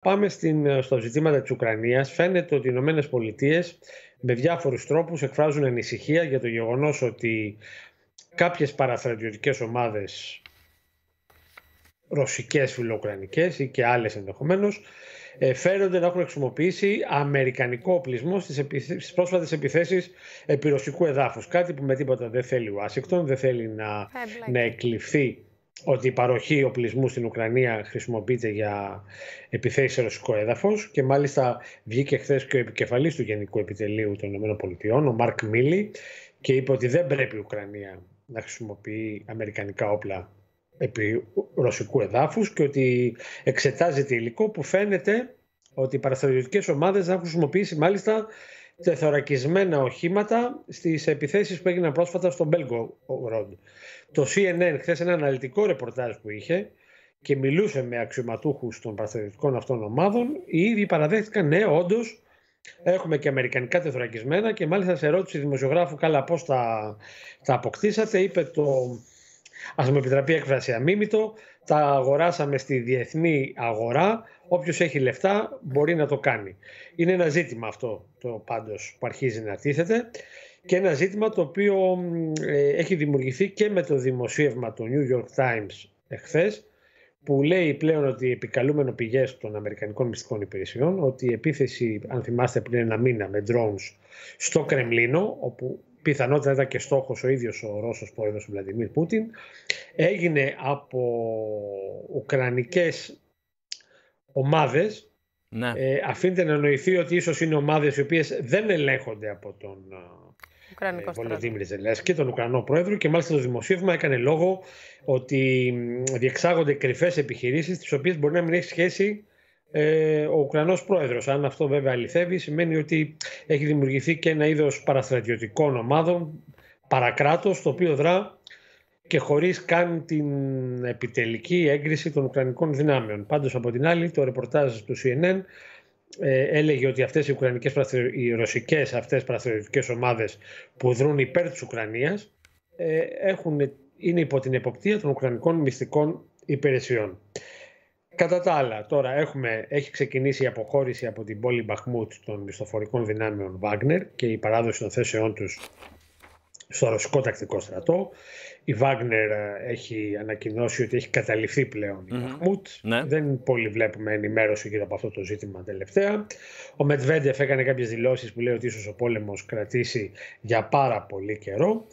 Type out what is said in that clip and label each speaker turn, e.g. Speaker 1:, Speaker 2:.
Speaker 1: Πάμε στην, ε, στα ζητήματα της Ουκρανίας. Φαίνεται ότι οι Ηνωμένες Πολιτείες με διάφορους τρόπους εκφράζουν ανησυχία για το γεγονός ότι κάποιες παραστρατιωτικές ομάδες ρωσικές φιλοκρανικέ ή και άλλες ενδεχομένως, ε, φέρονται να έχουν χρησιμοποιήσει αμερικανικό οπλισμό στις, πρόσφατες επιθέσεις επί Κάτι που με τίποτα δεν θέλει ο Ουάσιγκτον, δεν θέλει να, να εκλειφθεί ότι η παροχή οπλισμού στην Ουκρανία χρησιμοποιείται για επιθέσεις σε ρωσικό έδαφος και μάλιστα βγήκε χθες και ο επικεφαλής του Γενικού Επιτελείου των ΗΠΑ, ο Μαρκ Μίλι, και είπε ότι δεν πρέπει η Ουκρανία να χρησιμοποιεί αμερικανικά όπλα επί ρωσικού εδάφους και ότι εξετάζεται υλικό που φαίνεται ότι οι παραστρατιωτικές ομάδες θα έχουν χρησιμοποιήσει μάλιστα τεθωρακισμένα οχήματα στις επιθέσεις που έγιναν πρόσφατα στον Ροντ. Το CNN χθες ένα αναλυτικό ρεπορτάζ που είχε και μιλούσε με αξιωματούχους των παραστατικών αυτών ομάδων, οι ίδιοι παραδέχτηκαν, ναι, όντως, έχουμε και αμερικανικά τεθωρακισμένα και μάλιστα σε ερώτηση δημοσιογράφου, καλά πώς τα αποκτήσατε, είπε το, Ας μου επιτραπεί έκφραση αμίμητο, τα αγοράσαμε στη διεθνή αγορά, όποιος έχει λεφτά μπορεί να το κάνει. Είναι ένα ζήτημα αυτό το πάντως που αρχίζει να τίθεται και ένα ζήτημα το οποίο ε, έχει δημιουργηθεί και με το δημοσίευμα του New York Times εχθές που λέει πλέον ότι επικαλούμενο πηγές των Αμερικανικών Μυστικών Υπηρεσιών ότι η επίθεση, αν θυμάστε πριν ένα μήνα, με drones στο Κρεμλίνο, όπου πιθανότητα ήταν και στόχος ο ίδιος ο Ρώσος πρόεδρος ο Βλαντιμίρ Πούτιν, έγινε από ουκρανικές ομάδες. Ναι. Ε, αφήνεται να εννοηθεί ότι ίσως είναι ομάδες οι οποίες δεν ελέγχονται από τον ε, Βολοδίμηρη και τον Ουκρανό πρόεδρο και μάλιστα το δημοσίευμα έκανε λόγο ότι διεξάγονται κρυφές επιχειρήσεις τις οποίες μπορεί να μην έχει σχέση ε, ο Ουκρανός πρόεδρος, Αν αυτό βέβαια αληθεύει, σημαίνει ότι έχει δημιουργηθεί και ένα είδος παραστρατιωτικών ομάδων, παρακράτο, το οποίο δρά και χωρίς καν την επιτελική έγκριση των Ουκρανικών δυνάμεων. Πάντως από την άλλη το ρεπορτάζ του CNN ε, έλεγε ότι αυτές οι, Ουκρανικές, οι ρωσικές αυτές παραστρατιωτικές ομάδες που δρούν υπέρ της Ουκρανίας ε, είναι υπό την εποπτεία των Ουκρανικών μυστικών υπηρεσιών κατά τα άλλα, τώρα έχουμε, έχει ξεκινήσει η αποχώρηση από την πόλη Μπαχμούτ των μισθοφορικών δυνάμεων Βάγνερ και η παράδοση των θέσεών τους στο ρωσικό τακτικό στρατό. Η Βάγνερ ε, έχει ανακοινώσει ότι έχει καταληφθεί πλέον η mm Μαχμούτ. Ναι. Δεν πολύ βλέπουμε ενημέρωση γύρω από αυτό το ζήτημα τελευταία. Ο Μετβέντεφ έκανε κάποιες δηλώσεις που λέει ότι ίσως ο πόλεμος κρατήσει για πάρα πολύ καιρό.